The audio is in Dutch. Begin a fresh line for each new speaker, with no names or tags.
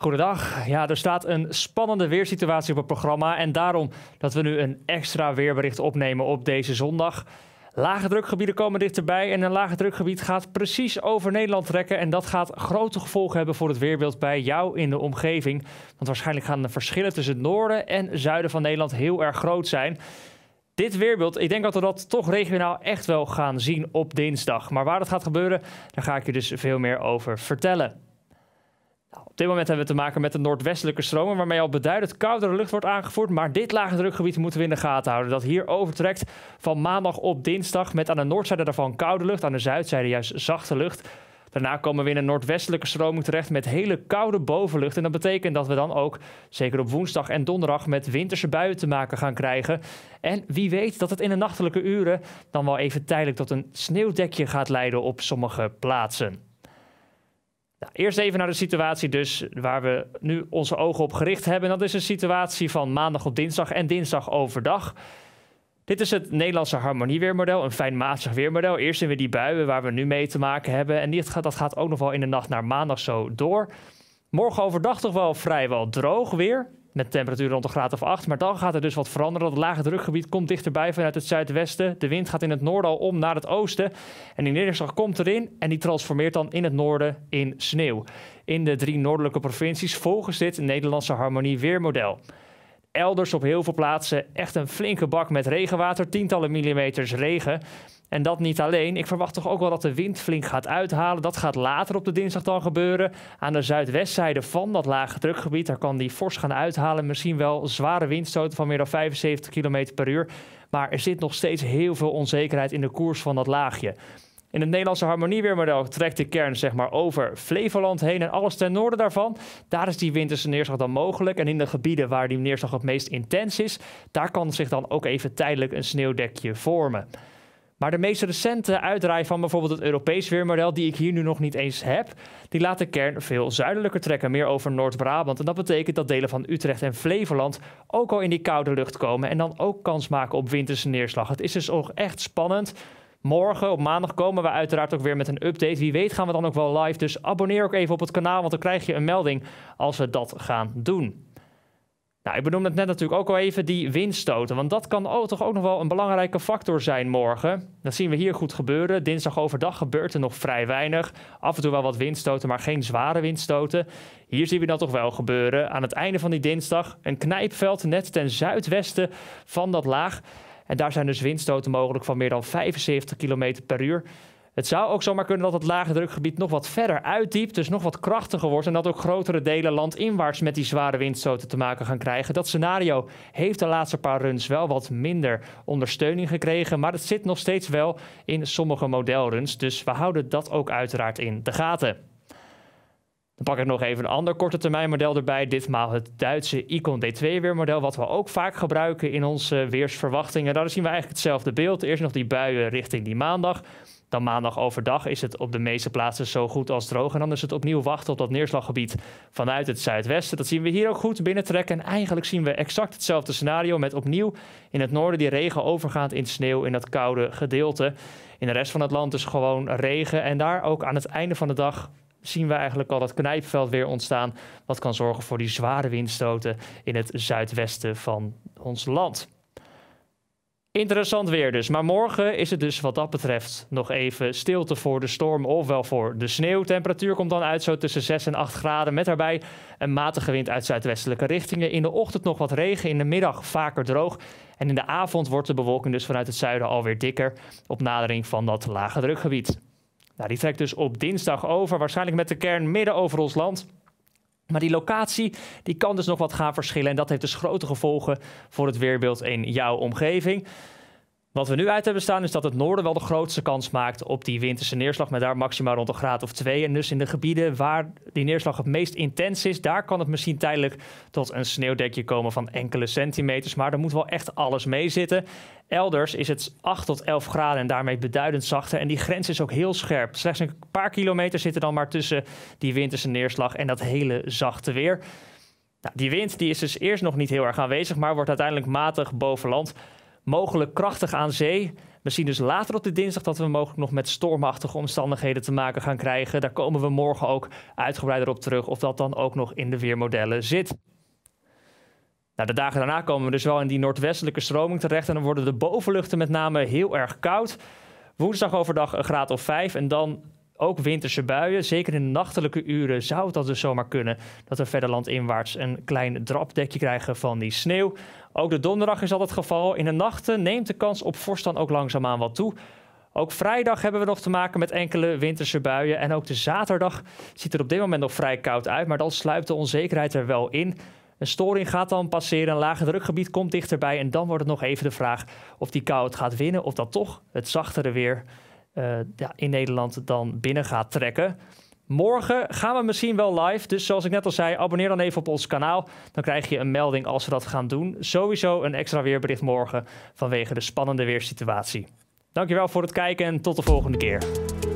Goedendag. Ja, er staat een spannende weersituatie op het programma. En daarom dat we nu een extra weerbericht opnemen op deze zondag. Lage drukgebieden komen dichterbij en een lage drukgebied gaat precies over Nederland trekken. En dat gaat grote gevolgen hebben voor het weerbeeld bij jou in de omgeving. Want waarschijnlijk gaan de verschillen tussen het noorden en zuiden van Nederland heel erg groot zijn. Dit weerbeeld, ik denk dat we dat toch regionaal echt wel gaan zien op dinsdag. Maar waar dat gaat gebeuren, daar ga ik je dus veel meer over vertellen. Nou, op dit moment hebben we te maken met een noordwestelijke stromen waarmee al beduidend koudere lucht wordt aangevoerd. Maar dit lage drukgebied moeten we in de gaten houden. Dat hier overtrekt van maandag op dinsdag met aan de noordzijde daarvan koude lucht, aan de zuidzijde juist zachte lucht. Daarna komen we in een noordwestelijke stroming terecht met hele koude bovenlucht. En dat betekent dat we dan ook, zeker op woensdag en donderdag, met winterse buien te maken gaan krijgen. En wie weet dat het in de nachtelijke uren dan wel even tijdelijk tot een sneeuwdekje gaat leiden op sommige plaatsen. Nou, eerst even naar de situatie dus waar we nu onze ogen op gericht hebben. Dat is een situatie van maandag op dinsdag en dinsdag overdag. Dit is het Nederlandse harmonieweermodel, een fijnmatig weermodel. Eerst zien we die buien waar we nu mee te maken hebben. En dit gaat, dat gaat ook nog wel in de nacht naar maandag zo door. Morgen overdag toch wel vrijwel droog weer met temperaturen rond de graad of 8. Maar dan gaat er dus wat veranderen. Dat lage drukgebied komt dichterbij vanuit het zuidwesten. De wind gaat in het noorden al om naar het oosten. En die neerslag komt erin en die transformeert dan in het noorden in sneeuw. In de drie noordelijke provincies volgens dit Nederlandse harmonie weermodel elders op heel veel plaatsen echt een flinke bak met regenwater, tientallen millimeters regen. En dat niet alleen. Ik verwacht toch ook wel dat de wind flink gaat uithalen. Dat gaat later op de dinsdag dan gebeuren. Aan de zuidwestzijde van dat lage drukgebied, daar kan die fors gaan uithalen. Misschien wel zware windstoten van meer dan 75 km per uur. Maar er zit nog steeds heel veel onzekerheid in de koers van dat laagje. In het Nederlandse harmonieweermodel trekt de kern zeg maar, over Flevoland heen en alles ten noorden daarvan. Daar is die winterse neerslag dan mogelijk. En in de gebieden waar die neerslag het meest intens is, daar kan zich dan ook even tijdelijk een sneeuwdekje vormen. Maar de meest recente uitdraai van bijvoorbeeld het Europees weermodel, die ik hier nu nog niet eens heb, die laat de kern veel zuidelijker trekken, meer over Noord-Brabant. En dat betekent dat delen van Utrecht en Flevoland ook al in die koude lucht komen en dan ook kans maken op winterse neerslag. Het is dus ook echt spannend. Morgen op maandag komen we uiteraard ook weer met een update. Wie weet gaan we dan ook wel live. Dus abonneer ook even op het kanaal, want dan krijg je een melding als we dat gaan doen. Nou, ik benoemde het net natuurlijk ook al even, die windstoten. Want dat kan ook toch ook nog wel een belangrijke factor zijn morgen. Dat zien we hier goed gebeuren. Dinsdag overdag gebeurt er nog vrij weinig. Af en toe wel wat windstoten, maar geen zware windstoten. Hier zien we dat toch wel gebeuren. Aan het einde van die dinsdag een knijpveld net ten zuidwesten van dat laag. En daar zijn dus windstoten mogelijk van meer dan 75 km per uur. Het zou ook zomaar kunnen dat het lage drukgebied nog wat verder uitdiept, dus nog wat krachtiger wordt en dat ook grotere delen landinwaarts met die zware windstoten te maken gaan krijgen. Dat scenario heeft de laatste paar runs wel wat minder ondersteuning gekregen, maar het zit nog steeds wel in sommige modelruns, dus we houden dat ook uiteraard in de gaten. Dan pak ik nog even een ander korte termijn model erbij. Ditmaal het Duitse Icon D2 weermodel, wat we ook vaak gebruiken in onze eh, weersverwachtingen. Daar zien we eigenlijk hetzelfde beeld. Eerst nog die buien richting die maandag. Dan maandag overdag is het op de meeste plaatsen zo goed als droog. En dan is het opnieuw wachten op dat neerslaggebied vanuit het zuidwesten. Dat zien we hier ook goed binnentrekken. En eigenlijk zien we exact hetzelfde scenario met opnieuw in het noorden die regen overgaand in sneeuw in dat koude gedeelte. In de rest van het land dus gewoon regen. En daar ook aan het einde van de dag zien we eigenlijk al dat knijpveld weer ontstaan, wat kan zorgen voor die zware windstoten in het zuidwesten van ons land. Interessant weer dus. Maar morgen is het dus wat dat betreft nog even stilte voor de storm of wel voor de sneeuw. Temperatuur komt dan uit zo tussen 6 en 8 graden. Met daarbij een matige wind uit zuidwestelijke richtingen. In de ochtend nog wat regen, in de middag vaker droog. En in de avond wordt de bewolking dus vanuit het zuiden alweer dikker op nadering van dat lage drukgebied. Nou, die trekt dus op dinsdag over, waarschijnlijk met de kern midden over ons land. Maar die locatie die kan dus nog wat gaan verschillen en dat heeft dus grote gevolgen voor het weerbeeld in jouw omgeving. Wat we nu uit hebben staan is dat het noorden wel de grootste kans maakt op die winterse neerslag. Met daar maximaal rond een graad of twee. En dus in de gebieden waar die neerslag het meest intens is, daar kan het misschien tijdelijk tot een sneeuwdekje komen van enkele centimeters. Maar er moet wel echt alles mee zitten. Elders is het 8 tot 11 graden en daarmee beduidend zachter. En die grens is ook heel scherp. Slechts een paar kilometer zitten dan maar tussen die winterse neerslag en dat hele zachte weer. Nou, die wind die is dus eerst nog niet heel erg aanwezig, maar wordt uiteindelijk matig boven land mogelijk krachtig aan zee. We zien dus later op de dinsdag dat we mogelijk nog met stormachtige omstandigheden te maken gaan krijgen. Daar komen we morgen ook uitgebreider op terug of dat dan ook nog in de weermodellen zit. Nou, de dagen daarna komen we dus wel in die noordwestelijke stroming terecht en dan worden de bovenluchten met name heel erg koud. Woensdag overdag een graad of 5 en dan ook winterse buien. Zeker in de nachtelijke uren zou het dat dus zomaar kunnen dat we verder landinwaarts een klein drapdekje krijgen van die sneeuw. Ook de donderdag is dat het geval. In de nachten neemt de kans op vorst dan ook langzaamaan wat toe. Ook vrijdag hebben we nog te maken met enkele winterse buien. En ook de zaterdag ziet er op dit moment nog vrij koud uit, maar dan sluipt de onzekerheid er wel in. Een storing gaat dan passeren, een lage drukgebied komt dichterbij. En dan wordt het nog even de vraag of die koud gaat winnen of dat toch het zachtere weer eh, in Nederland dan binnen gaat trekken. Morgen gaan we misschien wel live. Dus zoals ik net al zei, abonneer dan even op ons kanaal. Dan krijg je een melding als we dat gaan doen. Sowieso een extra weerbericht morgen vanwege de spannende weersituatie. Dankjewel voor het kijken en tot de volgende keer.